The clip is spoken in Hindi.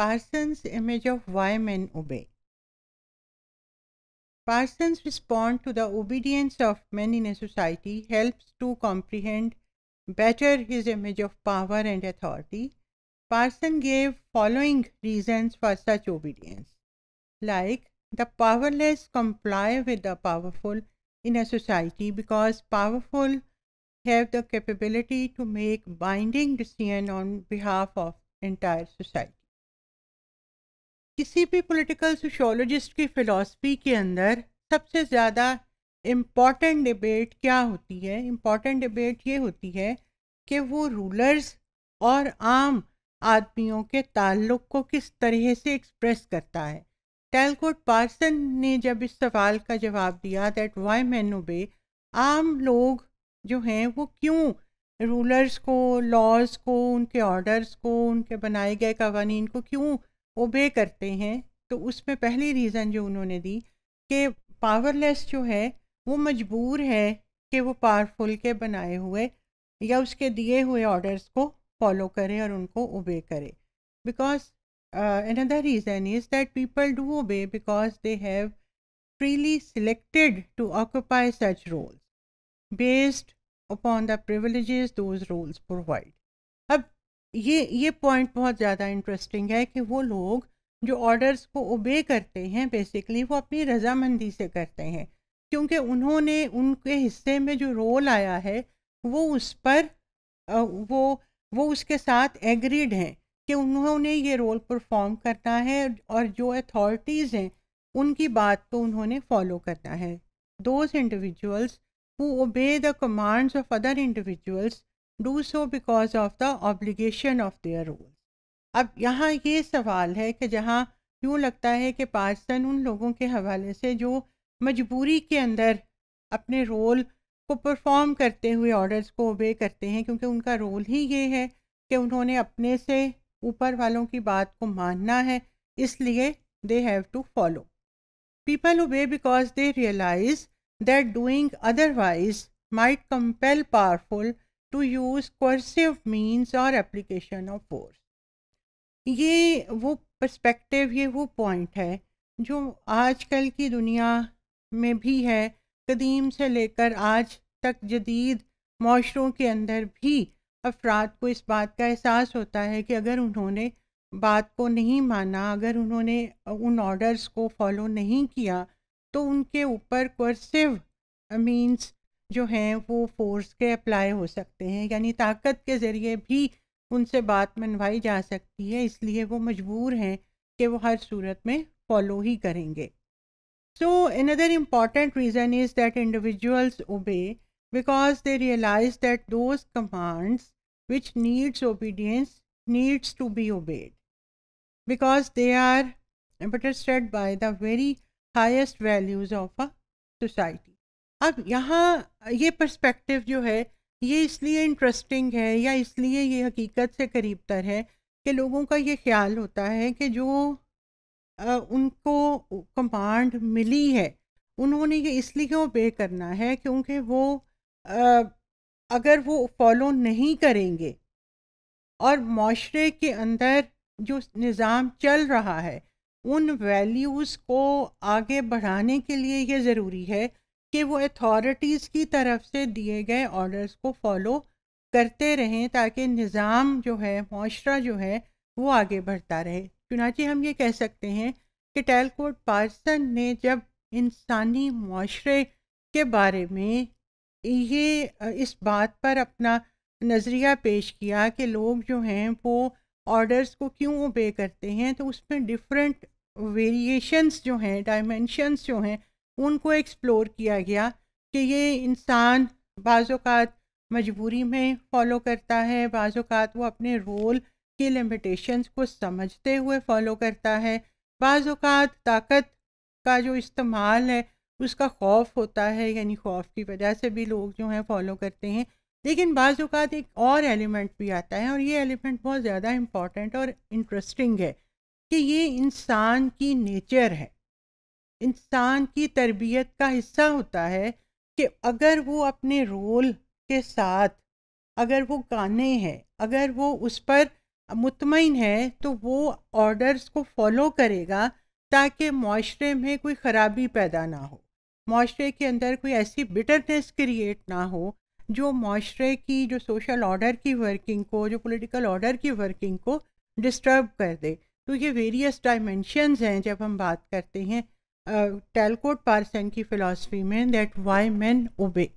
Parsons' image of why men obey. Parsons' response to the obedience of men in a society helps to comprehend better his image of power and authority. Parson gave following reasons for such obedience, like the powerless comply with the powerful in a society because powerful have the capability to make binding decision on behalf of entire society. किसी भी पॉलिटिकल सोशोलॉजिस्ट की फ़िलासफ़ी के अंदर सबसे ज़्यादा इम्पॉर्टेंट डिबेट क्या होती है इम्पॉर्टेंट डिबेट ये होती है कि वो रूलर्स और आम आदमियों के ताल्लुक को किस तरह से एक्सप्रेस करता है टेलकोट पार्सन ने जब इस सवाल का जवाब दिया दैट वाई मैन ओबे आम लोग जो हैं वो क्यों रूलर्स को लॉज को उनके ऑर्डर्स को उनके बनाए गए कवानीन को क्यों ओबे करते हैं तो उसमें पहली रीज़न जो उन्होंने दी कि पावरलेस जो है वो मजबूर है कि वो पावरफुल के बनाए हुए या उसके दिए हुए ऑर्डर्स को फॉलो करे और उनको ओबे करे because another reason is that people do obey because they have freely selected to occupy such roles based upon the privilege those roles provide ये ये पॉइंट बहुत ज़्यादा इंटरेस्टिंग है कि वो लोग जो ऑर्डर्स को ओबे करते हैं बेसिकली वो अपनी रजामंदी से करते हैं क्योंकि उन्होंने उनके हिस्से में जो रोल आया है वो उस पर वो वो उसके साथ एग्रीड हैं कि उन्होंने ये रोल परफॉर्म करना है और जो अथॉरिटीज़ हैं उनकी बात को उन्होंने फॉलो करना है those individuals who obey the commands of other individuals do so because of the obligation of their role अब यहाँ ये सवाल है कि जहाँ यूँ लगता है कि पाकिस्तान उन लोगों के हवाले से जो मजबूरी के अंदर अपने रोल को परफॉर्म करते हुए ऑर्डर्स को ओबे करते हैं क्योंकि उनका रोल ही ये है कि उन्होंने अपने से ऊपर वालों की बात को मानना है इसलिए they have to follow people obey because they realise that doing otherwise might compel powerful to use coercive means और एप्लीकेशन ऑफ फोर्स ये वो पर्सपेक्टिव ये वो पॉइंट है जो आजकल की दुनिया में भी है कदीम से लेकर आज तक जदीद माशरों के अंदर भी अफराद को इस बात का एहसास होता है कि अगर उन्होंने बात को नहीं माना अगर उन्होंने उन ऑर्डर्स को फॉलो नहीं किया तो उनके ऊपर कोर्सिव मीन्स जो हैं वो फोर्स के अप्लाई हो सकते हैं यानी ताकत के ज़रिए भी उनसे बात मनवाई जा सकती है इसलिए वो मजबूर हैं कि वो हर सूरत में फॉलो ही करेंगे so another important reason is that individuals obey because they realise that those commands which needs obedience needs to be obeyed because they are entrusted by the very highest values of a society अब यहाँ ये पर्सपेक्टिव जो है ये इसलिए इंटरेस्टिंग है या इसलिए ये हकीकत से करीब तर है कि लोगों का ये ख्याल होता है कि जो आ, उनको कमांड मिली है उन्होंने ये इसलिए क्यों पे करना है क्योंकि वो आ, अगर वो फॉलो नहीं करेंगे और माशरे के अंदर जो निज़ाम चल रहा है उन वैल्यूज़ को आगे बढ़ाने के लिए ये ज़रूरी है कि वो अथॉरिटीज़ की तरफ से दिए गए ऑर्डर्स को फॉलो करते रहें ताकि निज़ाम जो है माशरा जो है वो आगे बढ़ता रहे चुनाचे हम ये कह सकते हैं कि टेलकोट पार्सन ने जब इंसानी माशरे के बारे में ये इस बात पर अपना नज़रिया पेश किया कि लोग जो हैं वो ऑर्डर्स को क्यों ओबे करते हैं तो उसमें डिफरेंट वेरिएशंस जो हैं डायमेंशंस जो हैं उनको एक्सप्लोर किया गया कि ये इंसान बाज़ात मजबूरी में फॉलो करता है बाज़ात वो अपने रोल की लिमिटेशंस को समझते हुए फॉलो करता है बाज़ात ताकत का जो इस्तेमाल है उसका खौफ होता है यानी खौफ की वजह से भी लोग जो हैं फॉलो करते हैं लेकिन बाज़ात एक और एलिमेंट भी आता है और ये एलिमेंट बहुत ज़्यादा इम्पॉर्टेंट और इंटरेस्टिंग है कि ये इंसान की नेचर है इंसान की तरबियत का हिस्सा होता है कि अगर वो अपने रोल के साथ अगर वो गाने हैं अगर वो उस पर मुतमिन है तो वो ऑर्डर्स को फॉलो करेगा ताकि माशरे में कोई ख़राबी पैदा ना हो माशरे के अंदर कोई ऐसी बिटरनेस क्रिएट ना हो जो माशरे की जो सोशल ऑर्डर की वर्किंग को जो पॉलिटिकल ऑर्डर की वर्किंग को डिस्टर्ब कर दे तो ये वेरियस डायमेंशनस हैं जब हम बात करते हैं टेलकोट uh, पारसन की फ़िलासफ़ी में दैट वाई मैन ओबे